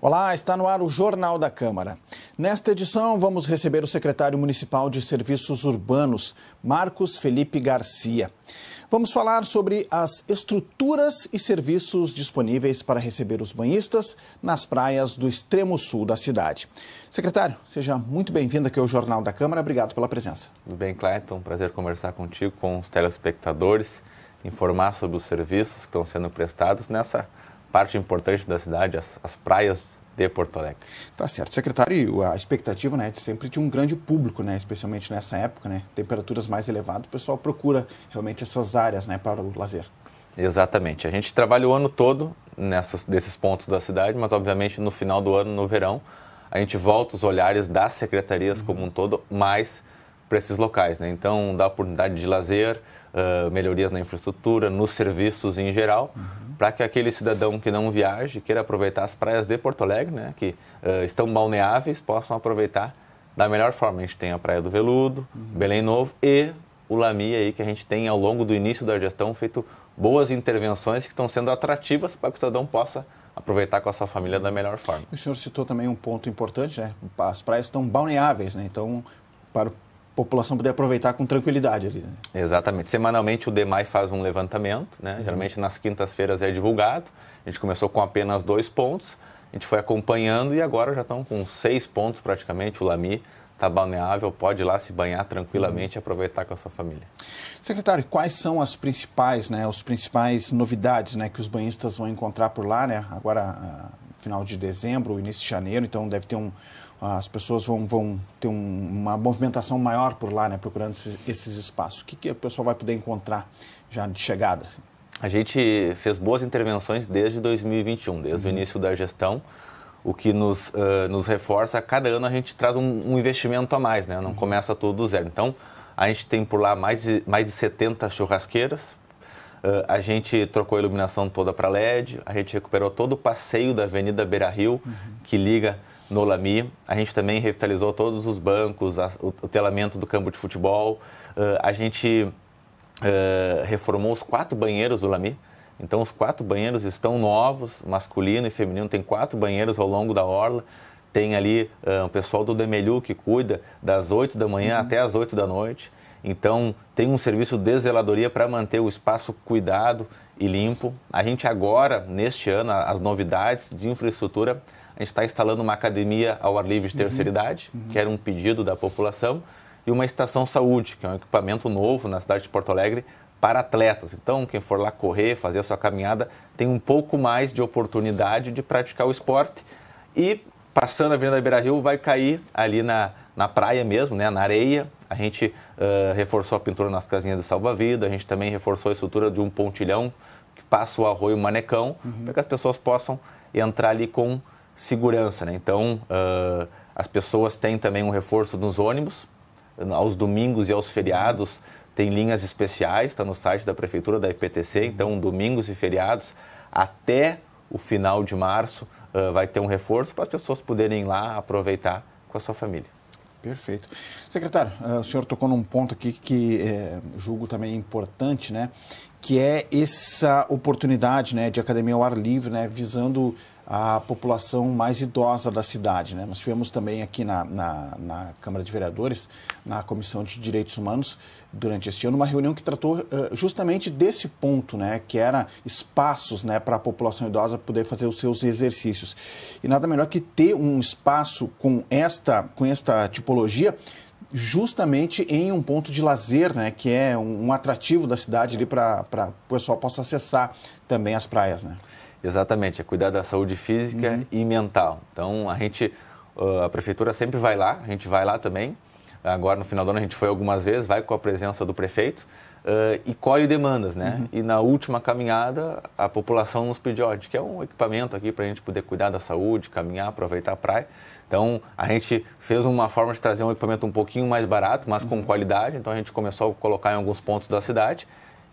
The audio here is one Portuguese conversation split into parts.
Olá, está no ar o Jornal da Câmara. Nesta edição, vamos receber o secretário municipal de Serviços Urbanos, Marcos Felipe Garcia. Vamos falar sobre as estruturas e serviços disponíveis para receber os banhistas nas praias do extremo sul da cidade. Secretário, seja muito bem-vindo aqui ao Jornal da Câmara. Obrigado pela presença. Tudo bem, Clayton. Prazer conversar contigo, com os telespectadores, informar sobre os serviços que estão sendo prestados nessa parte importante da cidade, as, as praias de Porto Alegre. Tá certo, secretário. A expectativa né, é sempre de um grande público, né, especialmente nessa época, né, temperaturas mais elevadas, o pessoal procura realmente essas áreas né, para o lazer. Exatamente. A gente trabalha o ano todo nessas, desses pontos da cidade, mas obviamente no final do ano, no verão, a gente volta os olhares das secretarias uhum. como um todo mais para esses locais. Né? Então, dá oportunidade de lazer, uh, melhorias na infraestrutura, nos serviços em geral. Uhum para que aquele cidadão que não viaje, queira aproveitar as praias de Porto Alegre, né, que uh, estão balneáveis, possam aproveitar da melhor forma. A gente tem a Praia do Veludo, uhum. Belém Novo e o Lami aí, que a gente tem ao longo do início da gestão feito boas intervenções que estão sendo atrativas para que o cidadão possa aproveitar com a sua família da melhor forma. O senhor citou também um ponto importante, né? As praias estão balneáveis, né? Então, para o população poder aproveitar com tranquilidade ali. Né? Exatamente. Semanalmente o DEMAI faz um levantamento, né? Uhum. geralmente nas quintas-feiras é divulgado. A gente começou com apenas dois pontos, a gente foi acompanhando e agora já estão com seis pontos praticamente. O Lami está balneável, pode ir lá se banhar tranquilamente e uhum. aproveitar com a sua família. Secretário, quais são as principais, né, os principais novidades né, que os banhistas vão encontrar por lá, né? Agora, ah, final de dezembro, início de janeiro, então deve ter um, as pessoas vão, vão ter um, uma movimentação maior por lá, né, procurando esses, esses espaços. O que, que o pessoal vai poder encontrar já de chegada? Assim? A gente fez boas intervenções desde 2021, desde uhum. o início da gestão, o que nos, uh, nos reforça, cada ano a gente traz um, um investimento a mais, né? não uhum. começa tudo do zero. Então, a gente tem por lá mais de, mais de 70 churrasqueiras, Uh, a gente trocou a iluminação toda para LED, a gente recuperou todo o passeio da Avenida Beira Rio, uhum. que liga no Lami. A gente também revitalizou todos os bancos, a, o, o, telamento do campo de futebol. Uh, a gente uh, reformou os quatro banheiros do Lami. Então, os quatro banheiros estão novos, masculino e feminino. Tem quatro banheiros ao longo da orla. Tem ali uh, o pessoal do Demelhu que cuida das 8 da manhã uhum. até as 8 da noite. Então, tem um serviço de zeladoria para manter o espaço cuidado e limpo. A gente agora, neste ano, as novidades de infraestrutura a gente está instalando uma academia ao ar livre de uhum. terceira idade, uhum. que era um pedido da população, e uma estação saúde, que é um equipamento novo na cidade de Porto Alegre para atletas. Então, quem for lá correr, fazer a sua caminhada, tem um pouco mais de oportunidade de praticar o esporte. E passando a Avenida Beira Rio, vai cair ali na, na praia mesmo, né, na areia. A gente uh, reforçou a pintura nas casinhas de salva-vida, a gente também reforçou a estrutura de um pontilhão que passa o arroio Manecão, uhum. para que as pessoas possam entrar ali com segurança. Né? Então, uh, as pessoas têm também um reforço nos ônibus, aos domingos e aos feriados tem linhas especiais, está no site da Prefeitura da IPTC, então domingos e feriados até o final de março uh, vai ter um reforço para as pessoas poderem ir lá aproveitar com a sua família. Perfeito. Secretário, ah, o senhor tocou num ponto aqui que é, julgo também importante, né? Que é essa oportunidade né, de academia ao ar livre, né? Visando a população mais idosa da cidade. Né? Nós tivemos também aqui na, na, na, Câmara de Vereadores, na Comissão de Direitos Humanos, durante este ano, uma reunião que tratou uh, justamente desse ponto, né? que era espaços né, para a população idosa poder fazer os seus exercícios. E nada melhor que ter um espaço com esta, com esta tipologia justamente em um ponto de lazer, né, que é um, um atrativo da cidade ali para o pessoal possa acessar também as praias, né? Exatamente, é cuidar da saúde física uhum. e mental. Então a gente, ah, a prefeitura sempre vai lá, a gente vai lá também. Agora no final do ano a gente foi algumas vezes, vai com a presença do prefeito uh, e colhe demandas, né? Uhum. E na última caminhada a população nos pediu, que é um equipamento aqui para a gente poder cuidar da saúde, caminhar, aproveitar a praia. Então a gente fez uma forma de trazer um equipamento um pouquinho mais barato, mas com uhum. qualidade. Então a gente começou a colocar em alguns pontos da cidade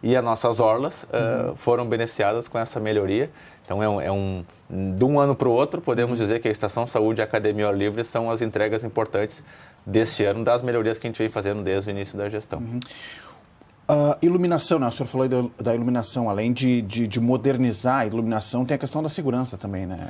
e as nossas orlas eh, uhum. uh, foram beneficiadas com essa melhoria. Então, é um, é um de um ano para o outro, podemos uhum. dizer que a Estação Saúde e a Academia Hora Livre são as entregas importantes deste ano, das melhorias que a gente vem fazendo desde o início da gestão. Uhum. Uh, iluminação, né? o senhor falou da, da iluminação, além de, de, de modernizar a iluminação, tem a questão da segurança também, né?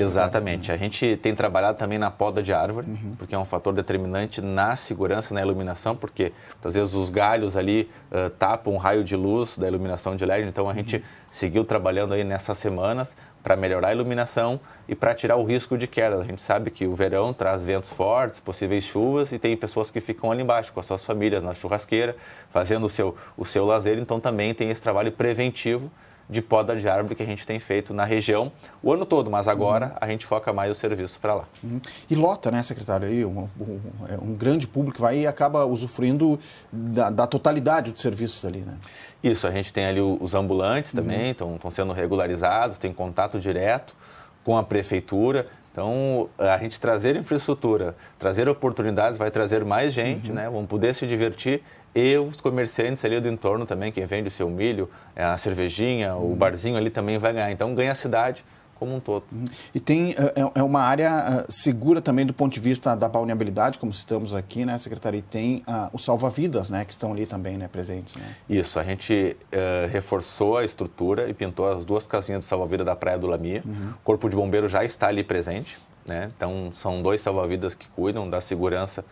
Exatamente. Uhum. A gente tem trabalhado também na poda de árvore, uhum. porque é um fator determinante na segurança, na iluminação, porque às vezes os galhos ali uh, tapam um raio de luz da iluminação de LED, então a gente uhum. seguiu trabalhando aí nessas semanas para melhorar a iluminação e para tirar o risco de queda. A gente sabe que o verão traz ventos fortes, possíveis chuvas e tem pessoas que ficam ali embaixo com as suas famílias na churrasqueira, fazendo o seu, o seu lazer, então também tem esse trabalho preventivo de poda de árvore que a gente tem feito na região o ano todo, mas agora uhum. a gente foca mais o serviço para lá. Uhum. E lota, né, secretário? Aí, um, um, é, um, grande público vai e acaba usufruindo da, da, totalidade dos serviços ali, né? Isso, a gente tem ali os ambulantes também, estão uhum. sendo regularizados, tem contato direto com a prefeitura. Então, a gente trazer infraestrutura, trazer oportunidades, vai trazer mais gente, uhum. né? Vão poder se divertir e os comerciantes ali do entorno também, quem vende o seu milho, é, a cervejinha, o uhum. barzinho ali também vai ganhar. Então ganha a cidade como um todo. Uhum. E tem é, é, é uma área ah, segura também do ponto de vista da balneabilidade, como citamos aqui, né, secretaria? E tem ah, os salva-vidas, né, que estão ali também, né, presentes. Né? Isso, a gente eh, reforçou a estrutura e pintou as duas casinhas de salva vidas da Praia do Lamia. Uhum. O Corpo de Bombeiro já está ali presente, né? Então são dois salva-vidas que cuidam da segurança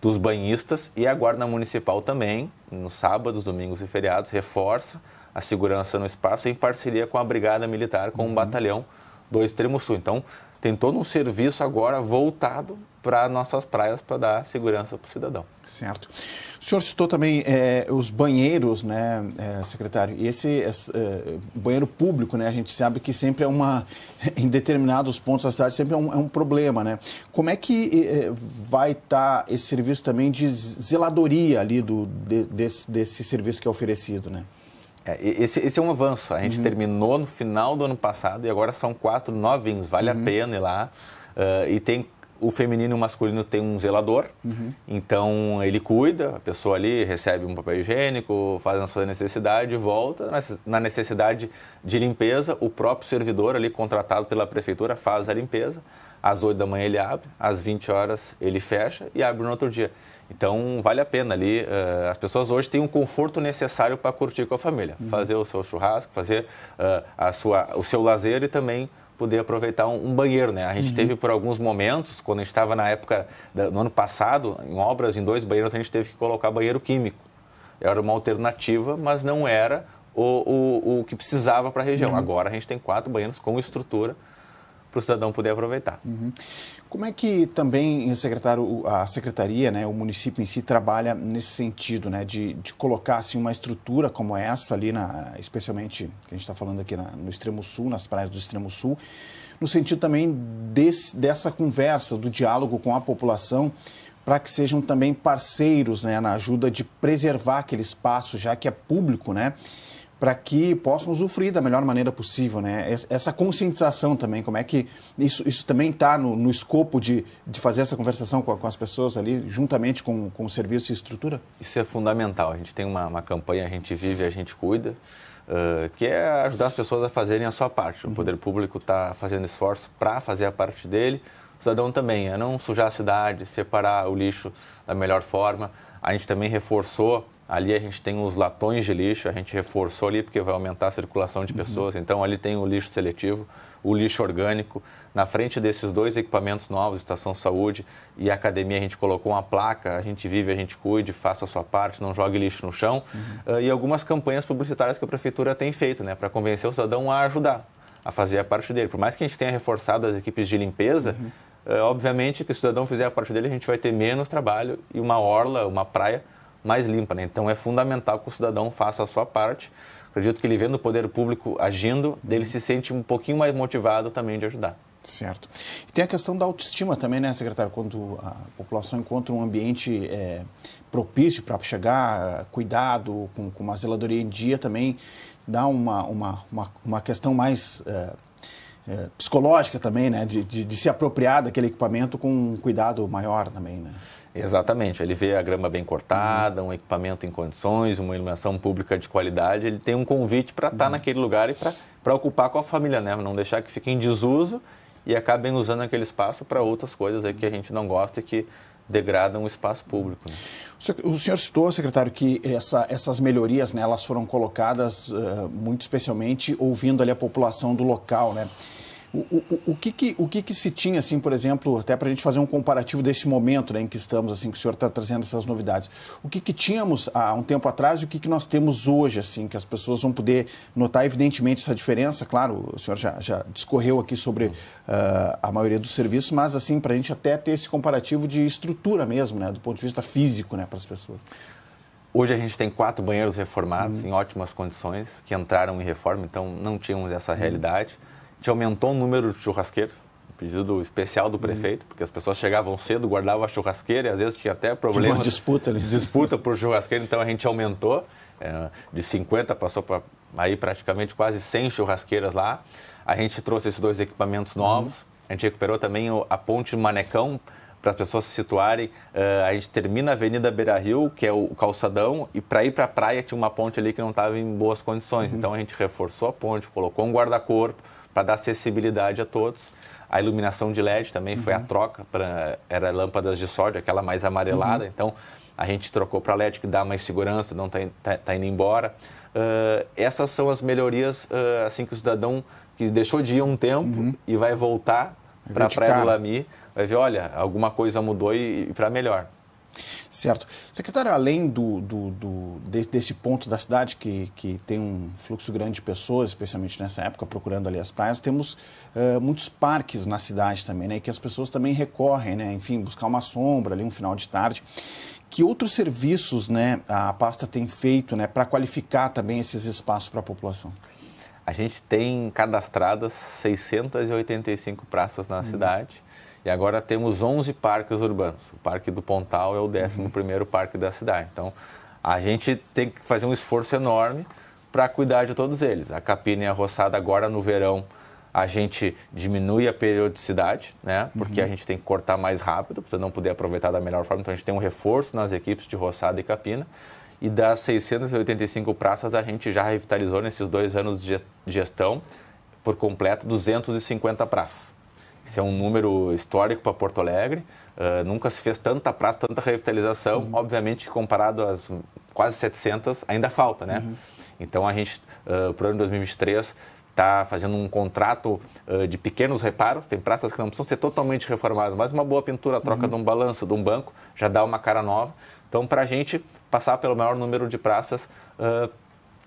dos banhistas e a Guarda Municipal também, nos sábados, domingos e feriados, reforça a segurança no espaço em parceria com a Brigada Militar, com uhum. o Batalhão do Extremo Sul. Então, tem todo um serviço agora voltado para nossas praias para dar segurança para o cidadão. Certo. O senhor citou também eh, os banheiros, né, eh, secretário? E esse eh, banheiro público, né, a gente sabe que sempre é uma, em determinados pontos da cidade, sempre é um, é um problema, né? Como é que vai estar tá esse serviço também de zeladoria ali do, de, desse, desse serviço que é oferecido, né? É, esse, esse, é um avanço. A gente uhum. terminou no final do ano passado e agora são quatro novinhos. Vale uhum. a pena ir lá. Uh, e tem o feminino e o masculino tem um zelador, uhum. então ele cuida, a pessoa ali recebe um papel higiênico, faz a sua necessidade, volta. Na necessidade de limpeza, o próprio servidor ali contratado pela prefeitura faz a limpeza. Às 8 da manhã ele abre, às 20 horas ele fecha e abre no outro dia. Então, vale a pena ali. Uh, as pessoas hoje têm um conforto necessário para curtir com a família, uhum. fazer o seu churrasco, fazer uh, a sua, o seu lazer e também poder aproveitar um, um banheiro, né? A gente uhum. teve por alguns momentos, quando a gente estava na época, do no ano passado, em obras, em dois banheiros, a gente teve que colocar banheiro químico. Era uma alternativa, mas não era o, o, o que precisava para a região. Uhum. Agora a gente tem quatro banheiros com estrutura para o cidadão poder aproveitar. Uhum. Como é que também, secretário, a secretaria, né, o município em si trabalha nesse sentido, né, de, de colocar assim uma estrutura como essa ali, na, especialmente que a gente está falando aqui na, no extremo sul, nas praias do extremo sul, no sentido também desse, dessa conversa, do diálogo com a população, para que sejam também parceiros, né, na ajuda de preservar aquele espaço, já que é público, né? para que possam usufruir da melhor maneira possível, né? Essa conscientização também, como é que isso, isso também está no, no, escopo de, de fazer essa conversação com, com as pessoas ali, juntamente com, com o serviço e estrutura? Isso é fundamental. A gente tem uma, uma campanha, a gente vive, a gente cuida, uh, que é ajudar as pessoas a fazerem a sua parte. O uhum. poder público está fazendo esforço para fazer a parte dele, o cidadão também. É não sujar a cidade, separar o lixo da melhor forma. A gente também reforçou Ali a gente tem os latões de lixo, a gente reforçou ali porque vai aumentar a circulação de pessoas. Uhum. Então ali tem o lixo seletivo, o lixo orgânico. Na frente desses dois equipamentos novos, Estação Saúde e Academia, a gente colocou uma placa, a gente vive, a gente cuide, faça a sua parte, não jogue lixo no chão. Uhum. Uh, e algumas campanhas publicitárias que a prefeitura tem feito, né, para convencer o cidadão a ajudar, a fazer a parte dele. Por mais que a gente tenha reforçado as equipes de limpeza, uhum. Ah, obviamente que se o cidadão fizer a parte dele, a gente vai ter menos trabalho e uma orla, uma praia mais limpa. Né? Então é fundamental que o cidadão faça a sua parte. Acredito que ele vendo o poder público agindo, ele se sente um pouquinho mais motivado também de ajudar. Certo. E tem a questão da autoestima também, né, secretário? Quando a população encontra um ambiente é, propício para chegar, cuidado, com, com, uma zeladoria em dia também, dá uma, uma, uma, uma questão mais é, é, psicológica também, né? De, de, de se apropriar daquele equipamento com um cuidado maior também, né? Exatamente, ele vê a grama bem cortada, uhum. um equipamento em condições, uma iluminação pública de qualidade, ele tem um convite para estar tá uhum. naquele lugar e para ocupar com a família, né? Não deixar que fique em desuso e acabem usando aquele espaço para outras coisas aí que a gente não gosta e que degradam o espaço público. Né? O senhor citou, secretário, que essa, essas melhorias né, elas foram colocadas uh, muito especialmente ouvindo ali a população do local, né? O, o, o, que, que, o que, que se tinha, assim, por exemplo, até para a gente fazer um comparativo desse momento né, em que estamos, assim, que o senhor está trazendo essas novidades. O que, que tínhamos há um tempo atrás e o que, que nós temos hoje, assim, que as pessoas vão poder notar, evidentemente, essa diferença. Claro, o senhor já, já discorreu aqui sobre uh, a maioria dos serviços, mas, assim, para a gente até ter esse comparativo de estrutura mesmo, né, do ponto de vista físico, né, para as pessoas. Hoje a gente tem quatro banheiros reformados, uhum. em ótimas condições, que entraram em reforma, então não tínhamos essa uhum. realidade gente aumentou o número de churrasqueiros, pedido especial do uhum. prefeito, porque as pessoas chegavam cedo, guardavam a churrasqueira e às vezes tinha até problema. disputa ali. Disputa por churrasqueira, então a gente aumentou. É, de 50 passou para aí praticamente quase 100 churrasqueiras lá. A gente trouxe esses dois equipamentos uhum. novos. Uhum. A gente recuperou também a ponte Manecão para as pessoas se situarem. Uh, a gente termina a Avenida Beira Rio, que é o calçadão, e para ir para a praia tinha uma ponte ali que não estava em boas condições. Uhum. Então a gente reforçou a ponte, colocou um guarda-corpo, para dar acessibilidade a todos. A iluminação de LED também uhum. foi a uhum. troca, para era lâmpadas de sódio, aquela mais amarelada, uhum. então a gente trocou para LED, que dá mais segurança, não está tá, tá indo embora. Uh, essas são as melhorias uh, assim que o cidadão que deixou de ir um tempo uhum. e vai voltar para a Praia do Lami, vai ver, olha, alguma coisa mudou e, e para melhor. Certo. Secretário, além do, do, do desse ponto da cidade que, que tem um fluxo grande de pessoas, especialmente nessa época, procurando ali as praias, temos uh, muitos parques na cidade também, né? Que as pessoas também recorrem, né? Enfim, buscar uma sombra ali, um final de tarde. Que outros serviços né, a pasta tem feito né, para qualificar também esses espaços para a população? A gente tem cadastradas 685 praças na uhum. cidade e agora temos 11 parques urbanos. O Parque do Pontal é o 11 parque da cidade. Então, a gente tem que fazer um esforço enorme para cuidar de todos eles. A capina e a roçada agora no verão a gente diminui a periodicidade, né? Porque uhum. a gente tem que cortar mais rápido para não poder aproveitar da melhor forma. Então a gente tem um reforço nas equipes de roçada e capina. E das 685 praças a gente já revitalizou nesses dois anos de gestão por completo 250 praças. Isso é um número histórico para Porto Alegre. Uh, nunca se fez tanta praça, tanta revitalização. Uhum. Obviamente, comparado às quase 700, ainda falta, né? Uhum. Então, a gente, uh, ah, para o ano de 2023, está fazendo um contrato uh, de pequenos reparos. Tem praças que não precisam ser totalmente reformadas, mas uma boa pintura, a troca uhum. de um balanço, de um banco, já dá uma cara nova. Então, para a gente passar pelo maior número de praças uh,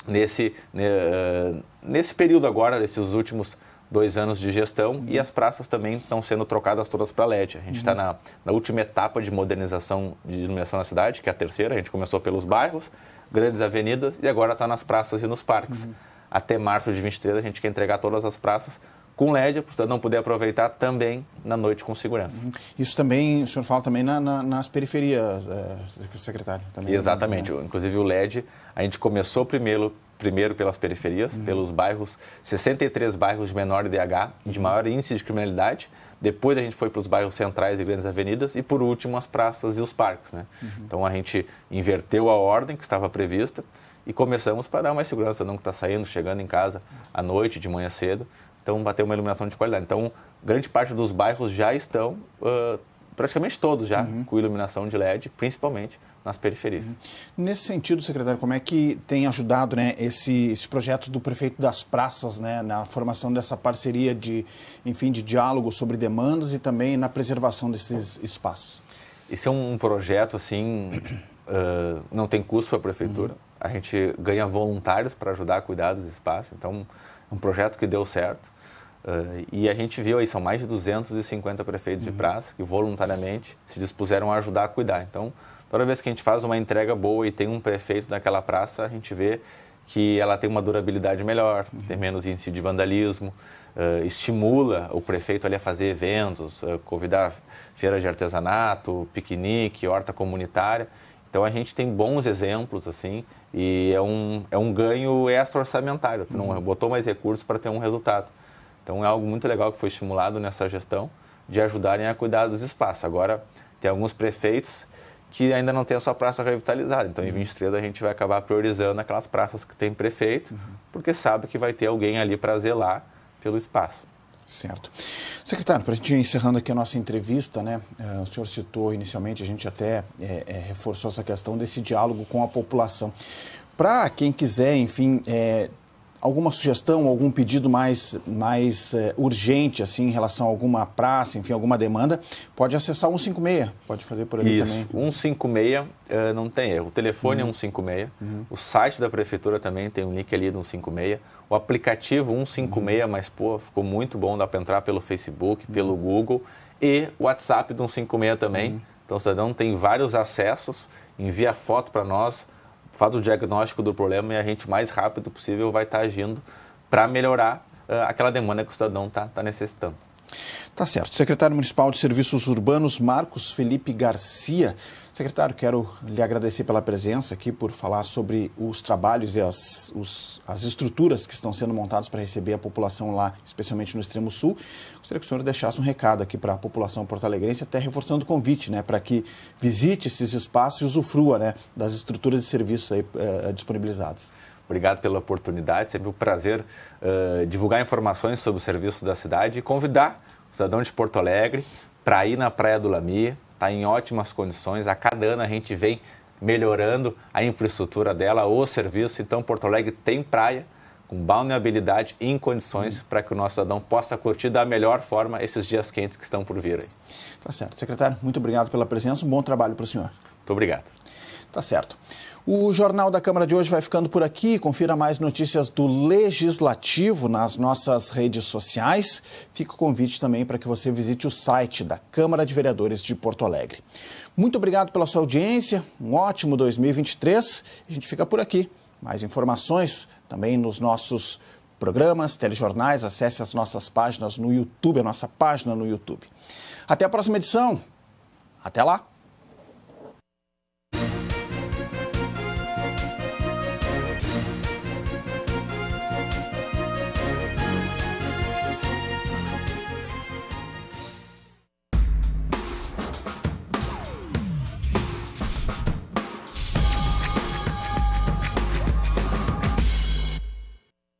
nesse, né, nesse período agora, desses últimos dois anos de gestão uhum. e as praças também estão sendo trocadas todas para LED. A gente está uhum. na, na, última etapa de modernização de iluminação na cidade, que é a terceira. A gente começou pelos bairros, grandes avenidas e agora está nas praças e nos parques. Uhum. Até março de 23 a gente quer entregar todas as praças com LED, para o cidadão poder aproveitar também na noite com segurança. Uhum. Isso também, o senhor fala também na, na, nas periferias, eh, secretário. Também, né? Exatamente. Né? Inclusive o LED, a gente começou primeiro primeiro pelas periferias, uhum. pelos bairros, 63 bairros de menor IDH e de maior índice de criminalidade. Depois a gente foi para os bairros centrais e grandes avenidas e, por último, as praças e os parques. Né? Uhum. Então a gente inverteu a ordem que estava prevista e começamos para dar mais segurança, não que está saindo, chegando em casa à noite, de manhã cedo. Então, bater uma iluminação de qualidade. Então, grande parte dos bairros já estão, uh, praticamente todos já, uhum. com iluminação de LED, principalmente nas periferias. Uhum. Nesse sentido, secretário, como é que tem ajudado né, esse, esse projeto do prefeito das praças né, na formação dessa parceria de, enfim, de diálogo sobre demandas e também na preservação desses espaços? Esse é um projeto assim, uh, não tem custo para a prefeitura. Uhum. A gente ganha voluntários para ajudar a cuidar dos espaços. Então, é um projeto que deu certo. Uh, e a gente viu aí, são mais de 250 prefeitos uhum. de praça que voluntariamente se dispuseram a ajudar a cuidar. Então, toda vez que a gente faz uma entrega boa e tem um prefeito naquela praça, a gente vê que ela tem uma durabilidade melhor, uhum. tem menos índice de vandalismo, uh, estimula o prefeito ali a fazer eventos, uh, convidar feiras de artesanato, piquenique, horta comunitária. Então a gente tem bons exemplos assim e é um, é um ganho extra orçamentário, uhum. não botou mais recursos para ter um resultado. Então é algo muito legal que foi estimulado nessa gestão de ajudarem a cuidar dos espaços. Agora tem alguns prefeitos que ainda não tem a sua praça revitalizada. Então, em 23 uhum. a gente vai acabar priorizando aquelas praças que tem prefeito, uhum. porque sabe que vai ter alguém ali para zelar pelo espaço. Certo. Secretário, para a gente ir encerrando aqui a nossa entrevista, né? Eh, o senhor citou inicialmente, a gente até é, é, reforçou essa questão desse diálogo com a população. Para quem quiser, enfim, é, alguma sugestão, algum pedido mais, mais é, urgente, assim, em relação a alguma praça, enfim, alguma demanda, pode acessar 156, pode fazer por ali Isso, também. 156 uh, é, não tem erro. O telefone é uhum. é 156, uhum. o site da prefeitura também tem um link ali do 156, o aplicativo 156, uhum. mas pô, ficou muito bom, dá para entrar pelo Facebook, uhum. pelo Google e o WhatsApp do 156 também. Uhum. Então o cidadão tem vários acessos, envia foto para nós, faz o diagnóstico do problema e a gente mais rápido possível vai estar tá agindo para melhorar uh, aquela demanda que o cidadão está tá necessitando. Tá certo. Secretário Municipal de Serviços Urbanos, Marcos Felipe Garcia. Secretário, quero lhe agradecer pela presença aqui, por falar sobre os trabalhos e as, os, as estruturas que estão sendo montadas para receber a população lá, especialmente no extremo sul. Gostaria que o senhor deixasse um recado aqui para a população porto-alegrense, até reforçando o convite, né, para que visite esses espaços e usufrua né, das estruturas e serviços aí, eh, disponibilizados. Obrigado pela oportunidade. Sempre um prazer uh, divulgar informações sobre o serviço da cidade e convidar o cidadão de Porto Alegre para ir na Praia do Lamia. Está em ótimas condições. A cada ano a gente vem melhorando a infraestrutura dela, o serviço. Então, Porto Alegre tem praia com balneabilidade e em condições hum. para que o nosso cidadão possa curtir da melhor forma esses dias quentes que estão por vir aí. Tá certo. Secretário, muito obrigado pela presença. Um bom trabalho para o senhor. Muito obrigado. Tá certo. O Jornal da Câmara de hoje vai ficando por aqui. Confira mais notícias do Legislativo nas nossas redes sociais. Fica o convite também para que você visite o site da Câmara de Vereadores de Porto Alegre. Muito obrigado pela sua audiência. Um ótimo 2023. A gente fica por aqui. Mais informações também nos nossos programas, telejornais. Acesse as nossas páginas no YouTube, a nossa página no YouTube. Até a próxima edição. Até lá.